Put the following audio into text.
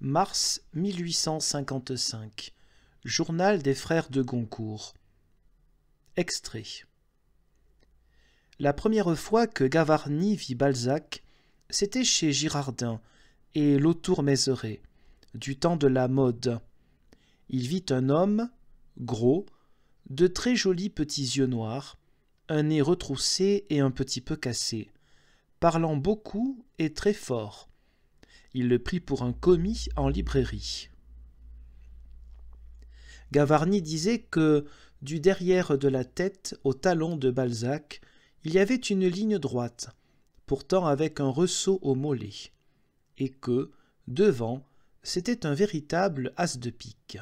mars 1855, Journal des frères de Goncourt. Extrait. La première fois que Gavarni vit Balzac, c'était chez Girardin et Lautour-Mézeray, du temps de la mode. Il vit un homme, gros, de très jolis petits yeux noirs, un nez retroussé et un petit peu cassé, parlant beaucoup et très fort, il le prit pour un commis en librairie. Gavarni disait que, du derrière de la tête au talon de Balzac, il y avait une ligne droite, pourtant avec un ressaut au mollet, et que, devant, c'était un véritable as de pique.